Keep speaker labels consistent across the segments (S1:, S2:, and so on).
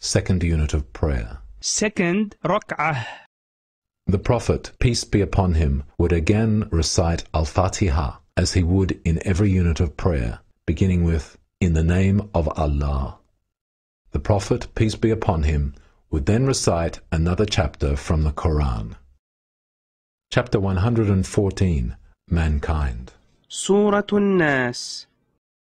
S1: Second unit of prayer.
S2: Second rak'ah.
S1: The Prophet, peace be upon him, would again recite Al-Fatiha as he would in every unit of prayer, beginning with, In the name of Allah. The Prophet, peace be upon him, would then recite another chapter from the Quran. Chapter 114
S2: Mankind Surah An-Nas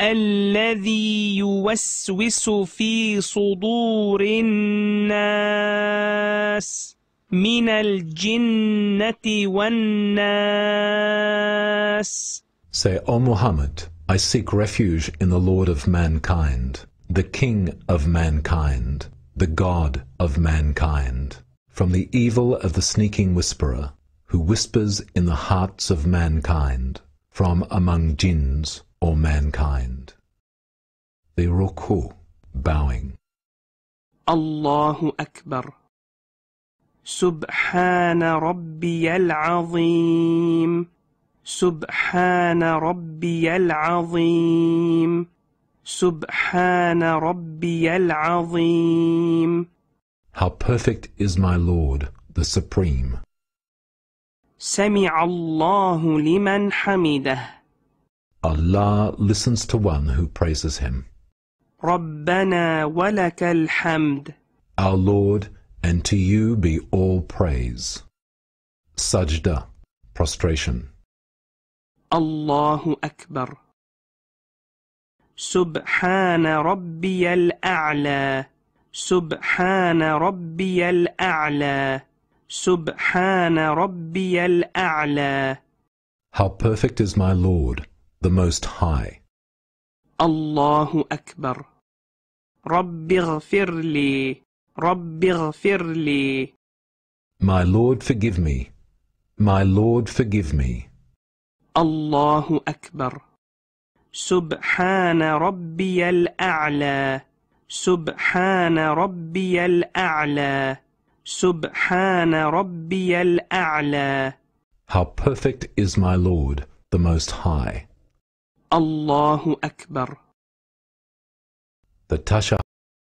S2: الذي يوسوس في صدور الناس من الجنة والناس
S1: Say, O Muhammad, I seek refuge in the Lord of mankind, the King of mankind, the God of mankind, from the evil of the sneaking whisperer, who whispers in the hearts of mankind from among jinns or mankind. The ruku, bowing.
S2: Allahu Akbar. Rabbi al سبحان ربي Rabbi al ربي العظيم Rabbi al العظيم
S1: How perfect is my Lord, the Supreme.
S2: سمع الله لمن حمده
S1: Allah listens to one who praises him.
S2: ربنا ولك الحمد
S1: Our Lord, and to you be all praise. Sajda, prostration.
S2: الله أكبر سبحان ربي الأعلى سبحان ربي الأعلى سبحان ربي الأعلى
S1: How perfect is my Lord, the Most High.
S2: الله أكبر رب اغفر لي رب اغفر لي
S1: My Lord forgive me. My Lord forgive me.
S2: الله أكبر سبحان ربي الأعلى سبحان ربي الأعلى سبحان ربي الأعلى
S1: How perfect is my Lord, the Most High.
S2: Allahu Akbar.
S1: The Tasha